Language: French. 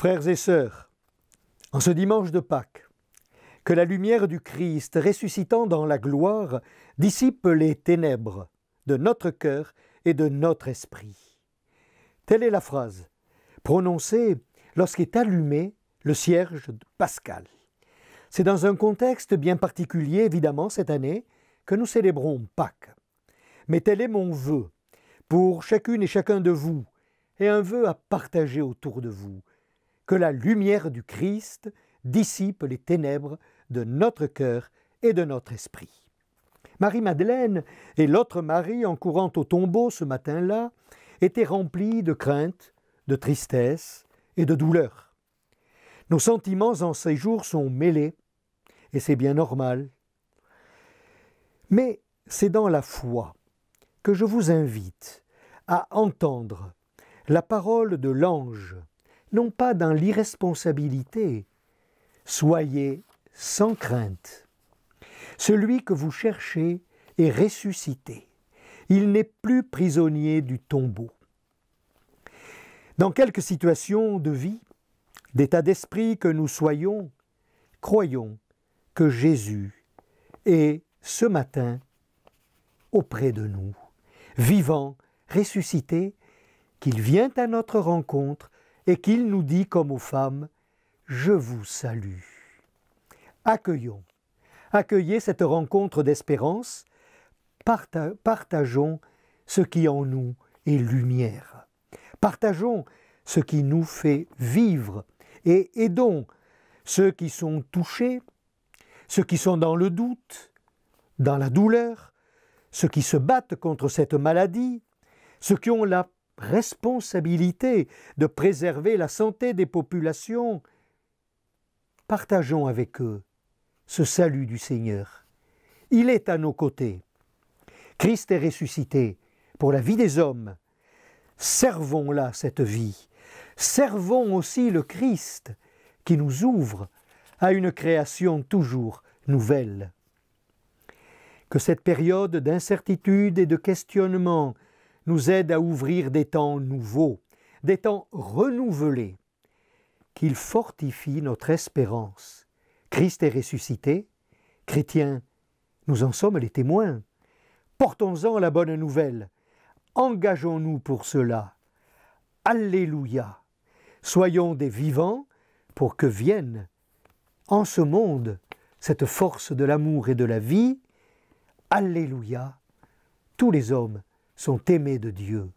Frères et sœurs, en ce dimanche de Pâques, que la lumière du Christ ressuscitant dans la gloire dissipe les ténèbres de notre cœur et de notre esprit. Telle est la phrase prononcée lorsqu'est allumé le cierge de Pascal. C'est dans un contexte bien particulier, évidemment, cette année, que nous célébrons Pâques. Mais tel est mon vœu pour chacune et chacun de vous, et un vœu à partager autour de vous, que la lumière du Christ dissipe les ténèbres de notre cœur et de notre esprit. Marie-Madeleine et l'autre Marie, en courant au tombeau ce matin-là, étaient remplies de crainte, de tristesse et de douleur. Nos sentiments en ces jours sont mêlés, et c'est bien normal. Mais c'est dans la foi que je vous invite à entendre la parole de l'ange non pas dans l'irresponsabilité. Soyez sans crainte. Celui que vous cherchez est ressuscité. Il n'est plus prisonnier du tombeau. Dans quelques situations de vie, d'état d'esprit que nous soyons, croyons que Jésus est ce matin auprès de nous, vivant, ressuscité, qu'il vient à notre rencontre et qu'il nous dit comme aux femmes, Je vous salue. Accueillons, accueillez cette rencontre d'espérance, partageons ce qui en nous est lumière, partageons ce qui nous fait vivre et aidons ceux qui sont touchés, ceux qui sont dans le doute, dans la douleur, ceux qui se battent contre cette maladie, ceux qui ont la responsabilité de préserver la santé des populations, partageons avec eux ce salut du Seigneur. Il est à nos côtés. Christ est ressuscité pour la vie des hommes. Servons-la cette vie. Servons aussi le Christ qui nous ouvre à une création toujours nouvelle. Que cette période d'incertitude et de questionnement nous aide à ouvrir des temps nouveaux, des temps renouvelés, qu'il fortifie notre espérance. Christ est ressuscité, chrétiens, nous en sommes les témoins. Portons-en la bonne nouvelle, engageons-nous pour cela. Alléluia. Soyons des vivants pour que vienne en ce monde cette force de l'amour et de la vie. Alléluia. Tous les hommes sont aimés de Dieu.